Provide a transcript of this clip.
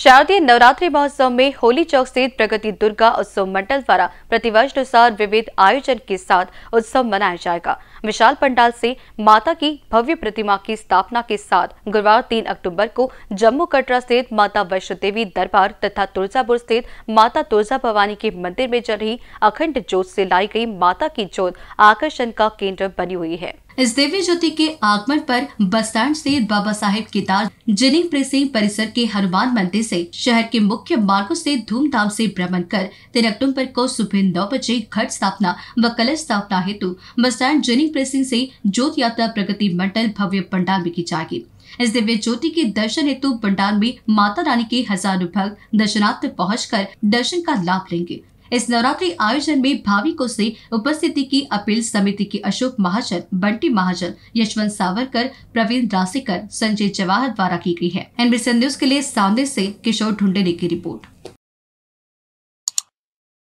शारदीय नवरात्रि महोत्सव में होली चौक स्थित प्रगति दुर्गा उत्सव मंडल द्वारा प्रतिवर्ष अनुसार विविध आयोजन के साथ उत्सव मनाया जाएगा विशाल पंडाल से माता की भव्य प्रतिमा की स्थापना के साथ गुरुवार 3 अक्टूबर को जम्मू कटरा स्थित माता वैष्णो देवी दरबार तथा तुलजापुर स्थित माता तुलजा भवानी के मंदिर में चल रही अखंड जोत से लाई गई माता की ज्योत आकर्षण का केंद्र बनी हुई है इस दिव्य ज्योति के आगमन पर बस स्टैंड से बाबा साहेब केदार जिनिंग प्रेसिंग परिसर के हनुमान मंदिर से शहर के मुख्य मार्गों से धूमधाम से भ्रमण कर तीन अक्टूबर को सुबह नौ बजे घट स्थापना व कलश स्थापना हेतु बस स्टैंड जिनिंग प्रेसिंग से ज्योत यात्रा प्रगति मंडल भव्य पंडाल में की जाएगी इस दिव्य ज्योति के दर्शन हेतु पंडाल में माता रानी के हजारों भक्त दर्शनार्थ पहुँच दर्शन का लाभ लेंगे इस नवरात्रि आयोजन में भाविकों से उपस्थिति की अपील समिति के अशोक महाजन बंटी महाजन यशवंत सावरकर प्रवीण रासेकर संजय जवाहर द्वारा की गई है एनबीसी न्यूज के लिए सामने से किशोर ढूंढे ने की रिपोर्ट